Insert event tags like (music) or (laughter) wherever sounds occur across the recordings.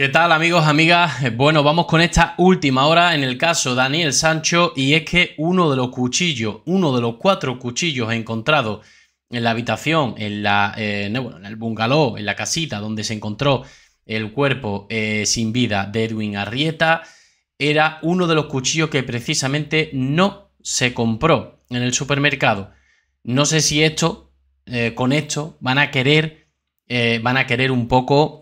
¿Qué tal amigos, amigas? Eh, bueno, vamos con esta última hora en el caso Daniel Sancho y es que uno de los cuchillos, uno de los cuatro cuchillos encontrados en la habitación, en, la, eh, en el bungalow, en la casita donde se encontró el cuerpo eh, sin vida de Edwin Arrieta, era uno de los cuchillos que precisamente no se compró en el supermercado. No sé si esto, con esto, van a querer, van a querer un poco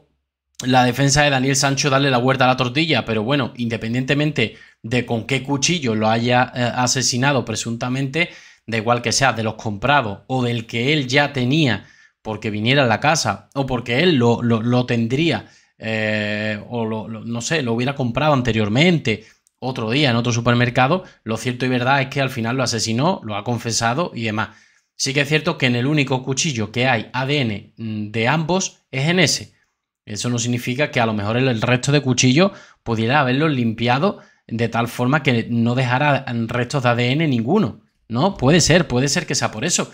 la defensa de Daniel Sancho darle la vuelta a la tortilla, pero bueno, independientemente de con qué cuchillo lo haya eh, asesinado presuntamente, da igual que sea de los comprados o del que él ya tenía porque viniera a la casa o porque él lo, lo, tendría eh, o no sé, lo hubiera comprado anteriormente otro día en otro supermercado, lo cierto y verdad es que al final lo asesinó, lo ha confesado y demás. Sí que es cierto que en el único cuchillo que hay ADN mm, de ambos es en ese eso no significa que a lo mejor el, resto de cuchillo pudiera haberlo limpiado de tal forma que no dejara restos de ADN ninguno. No, puede ser, puede ser que sea por eso.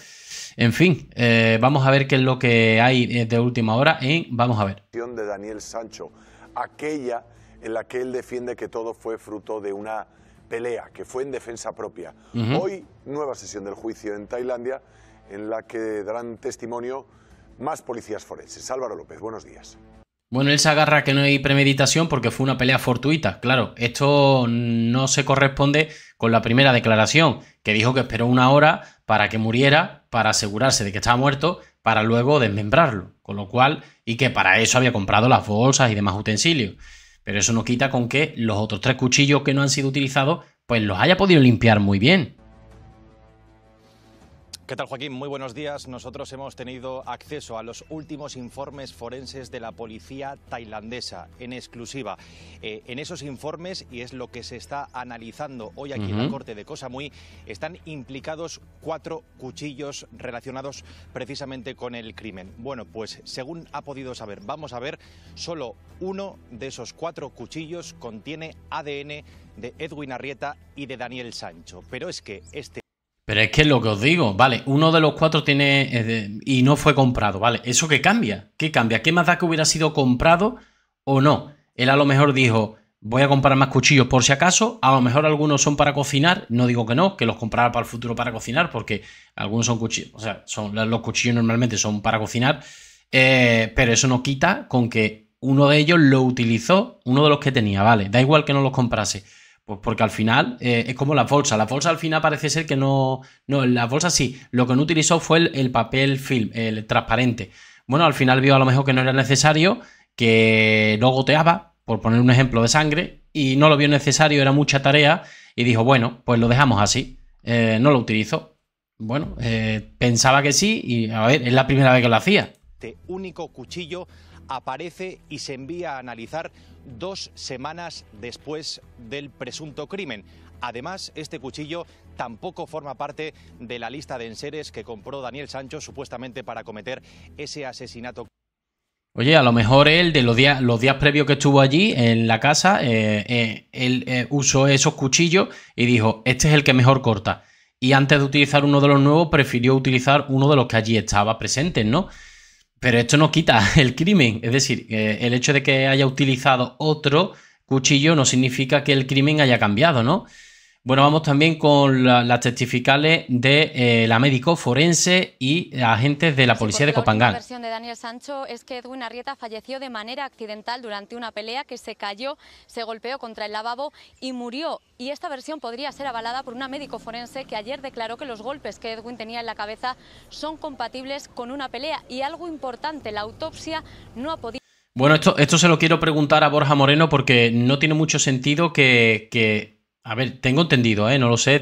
En fin, eh, vamos a ver qué es lo que hay eh, de última hora en Vamos a ver. De Daniel Sancho, aquella en la que él defiende que todo fue fruto de una pelea, que fue en defensa propia. Hoy, nueva sesión del juicio en Tailandia, en la que darán testimonio más policías forenses. Álvaro López, buenos días. Bueno, él se agarra que no hay premeditación porque fue una pelea fortuita. Claro, esto no se corresponde con la primera declaración, que dijo que esperó una hora para que muriera, para asegurarse de que estaba muerto, para luego desmembrarlo. Con lo cual, y que para eso había comprado las bolsas y demás utensilios. Pero eso no quita con que los otros tres cuchillos que no han sido utilizados, pues los haya podido limpiar muy bien. ¿Qué tal, Joaquín? Muy buenos días. Nosotros hemos tenido acceso a los últimos informes forenses de la policía tailandesa en exclusiva. Eh, en esos informes, y es lo que se está analizando hoy aquí en la Corte de muy están implicados cuatro cuchillos relacionados precisamente con el crimen. Bueno, pues según ha podido saber, vamos a ver, solo uno de esos cuatro cuchillos contiene ADN de Edwin Arrieta y de Daniel Sancho. Pero es que este pero es que es lo que os digo, vale, uno de los cuatro tiene eh, y no fue comprado, vale, ¿eso qué cambia? ¿Qué cambia? ¿Qué más da que hubiera sido comprado o no? Él a lo mejor dijo, voy a comprar más cuchillos por si acaso, a lo mejor algunos son para cocinar, no digo que no, que los comprara para el futuro para cocinar, porque algunos son cuchillos, o sea, son, los cuchillos normalmente son para cocinar, eh, pero eso no quita con que uno de ellos lo utilizó, uno de los que tenía, vale, da igual que no los comprase pues porque al final eh, es como la bolsa. La bolsa al final parece ser que no. No, la bolsa sí. Lo que no utilizó fue el, papel film, el transparente. Bueno, al final vio a lo mejor que no era necesario, que no goteaba, por poner un ejemplo de sangre, y no lo vio necesario, era mucha tarea, y dijo, bueno, pues lo dejamos así. Eh, no lo utilizó. Bueno, eh, pensaba que sí, y a ver, es la primera vez que lo hacía. Este único cuchillo aparece y se envía a analizar dos semanas después del presunto crimen. Además, este cuchillo tampoco forma parte de la lista de enseres que compró Daniel Sancho supuestamente para cometer ese asesinato. Oye, a lo mejor él, de los días, los días previos que estuvo allí en la casa, eh, eh, él eh, usó esos cuchillos y dijo, este es el que mejor corta. Y antes de utilizar uno de los nuevos, prefirió utilizar uno de los que allí estaba presente, ¿no? Pero esto no quita (laughs) el crimen. Es decir, el hecho de que haya utilizado otro cuchillo no significa que el crimen haya cambiado, ¿no? Bueno, vamos también con las testificales de eh, la médico forense y agentes de la policía de Copangán. La versión de Daniel Sancho es que Edwin Arrieta falleció de manera accidental durante una pelea que se cayó, se golpeó contra el lavabo y murió. Y esta versión podría ser avalada por una médico forense que ayer declaró que los golpes que Edwin tenía en la cabeza son compatibles con una pelea. Y algo importante, la autopsia no ha podido... Bueno, esto, esto se lo quiero preguntar a Borja Moreno porque no tiene mucho sentido que, que a ver, tengo entendido, ¿eh? no lo sé,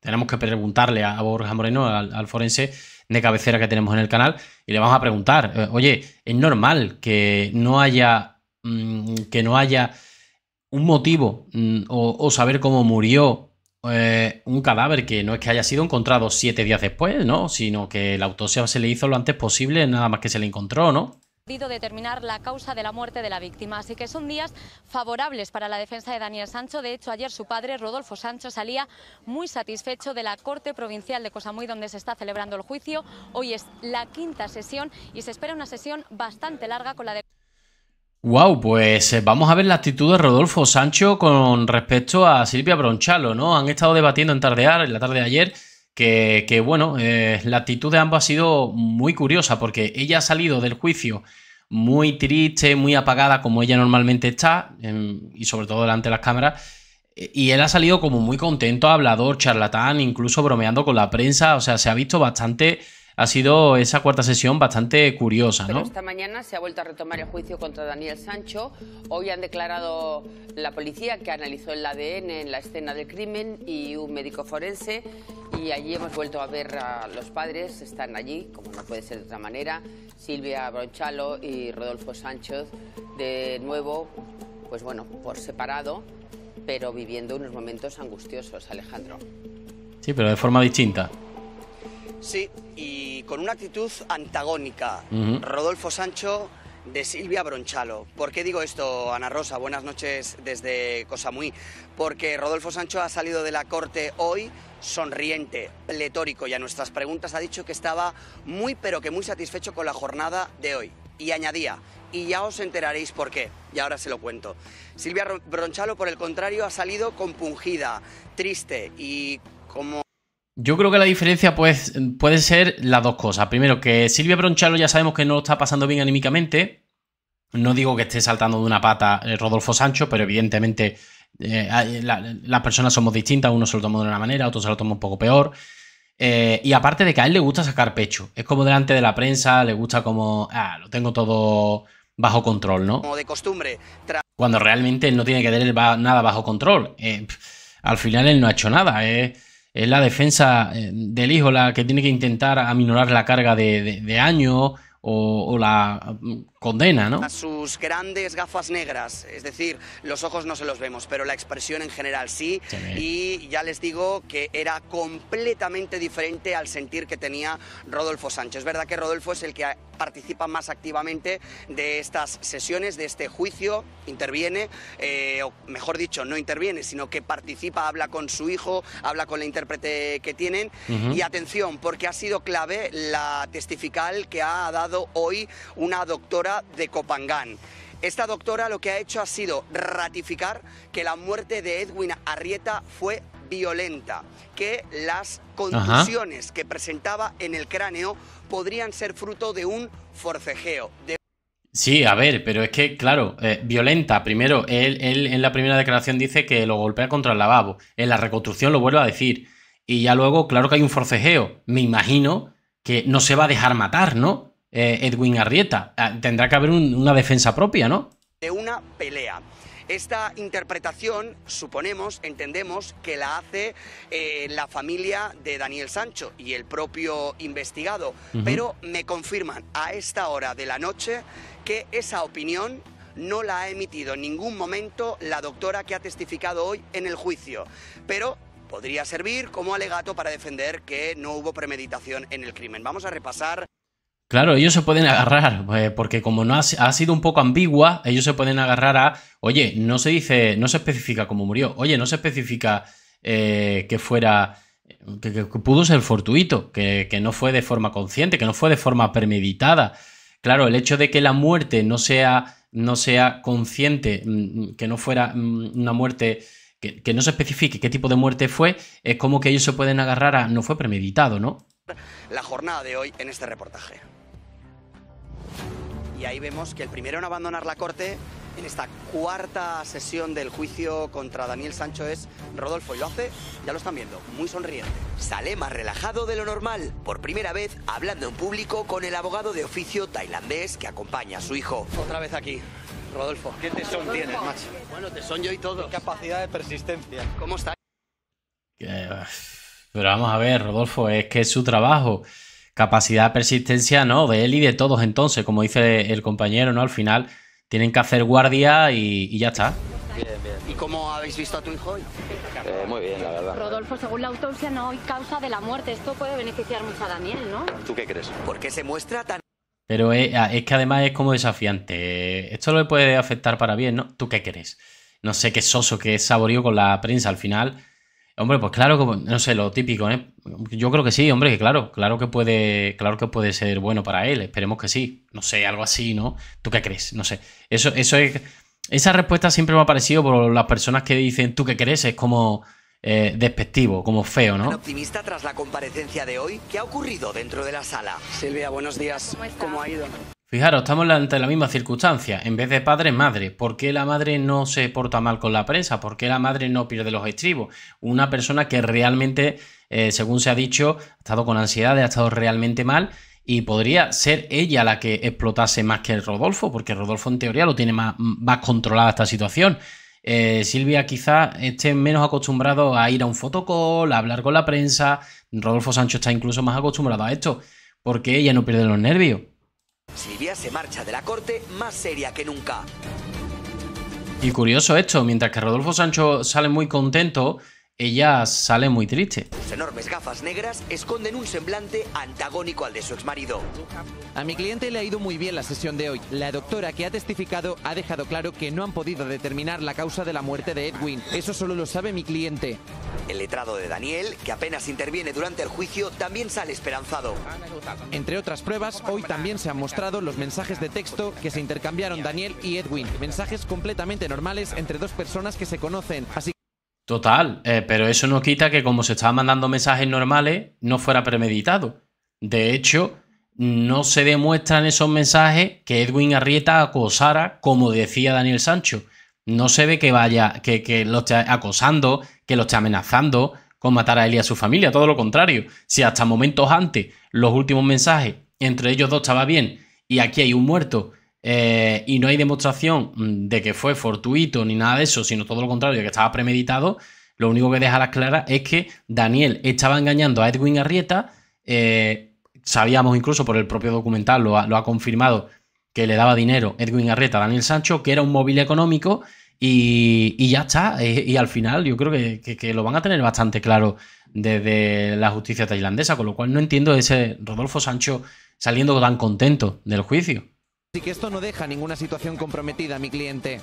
tenemos que preguntarle a, Borja Moreno, al, forense de cabecera que tenemos en el canal, y le vamos a preguntar, eh, oye, ¿es normal que no haya, mm, que no haya un motivo mm, o, saber cómo murió eh, un cadáver que no es que haya sido encontrado siete días después, ¿no? Sino que la autopsia se le hizo lo antes posible, nada más que se le encontró, ¿no? determinar la causa de la muerte de la víctima. Así que son días favorables para la defensa de Daniel Sancho. De hecho, ayer su padre, Rodolfo Sancho, salía muy satisfecho de la Corte Provincial de Cosamuy, donde se está celebrando el juicio. Hoy es la quinta sesión y se espera una sesión bastante larga con la de... Wow, pues eh, vamos a ver la actitud de Rodolfo Sancho con respecto a Silvia Bronchalo, ¿no? Han estado debatiendo en tardear, en la tarde de ayer, que, bueno, eh, la actitud de ambos ha sido muy curiosa porque ella ha salido del juicio muy triste, muy apagada como ella normalmente está, y sobre todo delante de las cámaras. Eh, y él ha salido como muy contento, hablador, charlatán, incluso bromeando con la prensa. O sea, se ha visto bastante. Ha sido esa cuarta sesión bastante curiosa, ¿no? esta mañana se ha vuelto a retomar el juicio contra Daniel Sancho. Hoy han declarado la policía que analizó el ADN en la escena del crimen y un médico forense y allí hemos vuelto a ver a los padres, están allí, como no puede ser de otra manera, Silvia Bronchalo y Rodolfo Sánchez, de nuevo, pues bueno, por separado, pero viviendo unos momentos angustiosos, Alejandro. Sí, pero de forma distinta. Sí, y con una actitud antagónica. Rodolfo Sancho de Silvia Bronchalo. ¿Por qué digo esto, Ana Rosa? Buenas noches desde Cosamuy Porque Rodolfo Sancho ha salido de la corte hoy sonriente, pletórico y a nuestras preguntas ha dicho que estaba muy pero que muy satisfecho con la jornada de hoy. Y añadía, y ya os enteraréis por qué, y ahora se lo cuento. Silvia Bronchalo, por el contrario, ha salido compungida, triste y como... Yo creo que la diferencia pues, puede ser las dos cosas. Primero, que Silvia Bronchalo ya sabemos que no lo está pasando bien anímicamente. No digo que esté saltando de una pata eh, Rodolfo Sancho, pero evidentemente eh, las personas somos distintas, uno se lo toma de una manera, otro se lo toma un poco peor. Eh, y aparte de que a él le gusta sacar pecho, es como delante de la prensa, le gusta como, ah, lo tengo todo bajo control, ¿no? Como de costumbre. Cuando realmente él no tiene que tener nada bajo control. Eh, al final él no ha hecho nada. Es la defensa del hijo la que tiene que intentar aminorar la carga de, año o la condena, ¿no? A sus grandes gafas negras, es decir, los ojos no se los vemos, pero la expresión en general sí, y ya les digo que era completamente diferente al sentir que tenía Rodolfo Sánchez. Es verdad que Rodolfo es el que participa más activamente de estas sesiones, de este juicio, interviene, eh, o mejor dicho, no interviene, sino que participa, habla con su hijo, habla con la intérprete que tienen, y atención, porque ha sido clave la testifical que ha dado hoy una doctora de Copangán. Esta doctora lo que ha hecho ha sido ratificar que la muerte de Edwin Arrieta fue violenta, que las contusiones que presentaba en el cráneo podrían ser fruto de un forcejeo. Sí, a ver, pero es que, claro, eh, violenta. Primero, él, él, en la primera declaración dice que lo golpea contra el lavabo. En la reconstrucción lo vuelve a decir. Y ya luego, claro que hay un forcejeo. Me imagino que no se va a dejar matar, ¿no? Eh, Edwin Arrieta. Ah, tendrá que haber una defensa propia, ¿no? De una pelea. Esta interpretación, suponemos, entendemos que la hace eh, la familia de Daniel Sancho y el propio investigado, pero me confirman a esta hora de la noche que esa opinión no la ha emitido en ningún momento la doctora que ha testificado hoy en el juicio, pero podría servir como alegato para defender que no hubo premeditación en el crimen. Vamos a repasar. Claro, ellos se pueden agarrar, eh, porque como no ha, sido un poco ambigua, ellos se pueden agarrar a, oye, no se dice, no se especifica cómo murió, oye, no se especifica eh, que fuera, que, pudo ser fortuito, que, no fue de forma consciente, que no fue de forma premeditada. Claro, el hecho de que la muerte no sea no sea consciente, mm, mm, que no fuera mm, una muerte, que, no se especifique qué tipo de muerte fue, es como que ellos se pueden agarrar a no fue premeditado, ¿no? La jornada de hoy en este reportaje. Y ahí vemos que el primero en abandonar la corte en esta cuarta sesión del juicio contra Daniel Sancho es Rodolfo. Y lo hace, ya lo están viendo, muy sonriente. Sale más relajado de lo normal, por primera vez hablando en público con el abogado de oficio tailandés que acompaña a su hijo. Otra vez aquí. Rodolfo. ¿Qué tesón tienes, macho? Bueno, son yo y todo. Capacidad de persistencia. ¿Cómo está? Ah, pero vamos a ver, Rodolfo, es que es su trabajo. Capacidad, persistencia, ¿no? De él y de todos entonces, como dice el compañero, ¿no? Al final tienen que hacer guardia y, ya está. Bien, bien. ¿Y cómo habéis visto a tu hijo eh, muy bien, la verdad. Rodolfo, según la autopsia, no hay causa de la muerte. Esto puede beneficiar mucho a Daniel, ¿no? ¿Tú qué crees? ¿Por qué se muestra tan...? Pero es, que además es como desafiante. Esto le puede afectar para bien, ¿no? ¿Tú qué crees? No sé qué soso, qué saborío con la prensa. Al final Hombre, pues claro, no sé, lo típico, ¿eh? Yo creo que sí, hombre, que claro, claro que puede, claro que puede ser bueno para él, esperemos que sí. No sé, algo así, ¿no? ¿Tú qué crees? No sé. Eso, eso es. Esa respuesta siempre me ha parecido por las personas que dicen tú qué crees, es como eh, despectivo, como feo, ¿no? optimista tras la comparecencia de hoy, ¿qué ha ocurrido dentro de la sala? Silvia, buenos días. ¿Cómo ha ido? Fijaros, estamos ante la misma circunstancia. En vez de padre, madre. ¿Por qué la madre no se porta mal con la prensa? ¿Por qué la madre no pierde los estribos? Una persona que realmente, eh, según se ha dicho, ha estado con ansiedad, ha estado realmente mal. Y podría ser ella la que explotase más que Rodolfo, porque Rodolfo en teoría lo tiene más, controlada esta situación. Eh, Silvia quizás esté menos acostumbrado a ir a un fotocall, a hablar con la prensa. Rodolfo Sancho está incluso más acostumbrado a esto, porque ella no pierde los nervios. Silvia se marcha de la corte más seria que nunca. Y curioso esto, mientras que Rodolfo Sancho sale muy contento, ella sale muy triste. Sus enormes gafas negras esconden un semblante antagónico al de su exmarido. A mi cliente le ha ido muy bien la sesión de hoy. La doctora que ha testificado ha dejado claro que no han podido determinar la causa de la muerte de Edwin. Eso solo lo sabe mi cliente. El letrado de Daniel, que apenas interviene durante el juicio, también sale esperanzado. Entre otras pruebas, hoy también se han mostrado los mensajes de texto que se intercambiaron Daniel y Edwin, mensajes completamente normales entre dos personas que se conocen, así Total, eh, pero eso no quita que como se estaban mandando mensajes normales, no fuera premeditado. De hecho, no se demuestran esos mensajes que Edwin Arrieta acosara, como decía Daniel Sancho. No se ve que vaya, que, lo esté acosando, que lo esté amenazando con matar a él y a su familia, todo lo contrario. Si hasta momentos antes los últimos mensajes entre ellos dos estaba bien y aquí hay un muerto eh, y no hay demostración mm, de que fue fortuito ni nada de eso, sino todo lo contrario, que estaba premeditado, lo único que deja las claras es que Daniel estaba engañando a Edwin Arrieta, eh, sabíamos incluso por el propio documental, lo ha, lo ha confirmado, que le daba dinero Edwin Arrieta a Daniel Sancho, que era un móvil económico y, ya está. Eh, y, al final yo creo que, lo van a tener bastante claro desde la justicia tailandesa, con lo cual no entiendo ese Rodolfo Sancho saliendo tan contento del juicio. Así que esto no deja ninguna situación comprometida a mi cliente.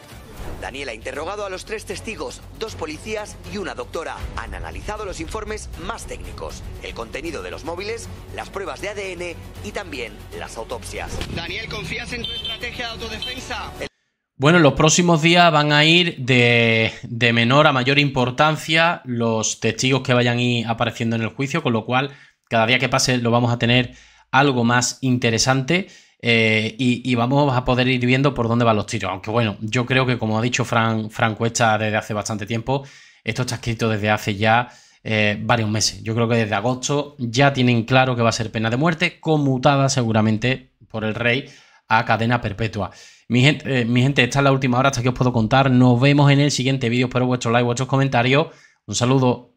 Daniel ha interrogado a los tres testigos, dos policías y una doctora. Han analizado los informes más técnicos, el contenido de los móviles, las pruebas de ADN y también las autopsias. Daniel, ¿confías en tu estrategia de autodefensa? Bueno, en los próximos días van a ir de, menor a mayor importancia los testigos que vayan ir apareciendo en el juicio, con lo cual cada día que pase lo vamos a tener algo más interesante eh, y, vamos a poder ir viendo por dónde van los tiros. Aunque bueno, yo creo que como ha dicho Fran, Fran Cuesta desde hace bastante tiempo, esto está escrito desde hace ya eh, varios meses. Yo creo que desde agosto ya tienen claro que va a ser pena de muerte, conmutada seguramente por el rey a cadena perpetua. Mi gente, eh, mi gente, esta es la última hora hasta que os puedo contar. Nos vemos en el siguiente vídeo. Espero vuestro like, vuestros comentarios. Un saludo.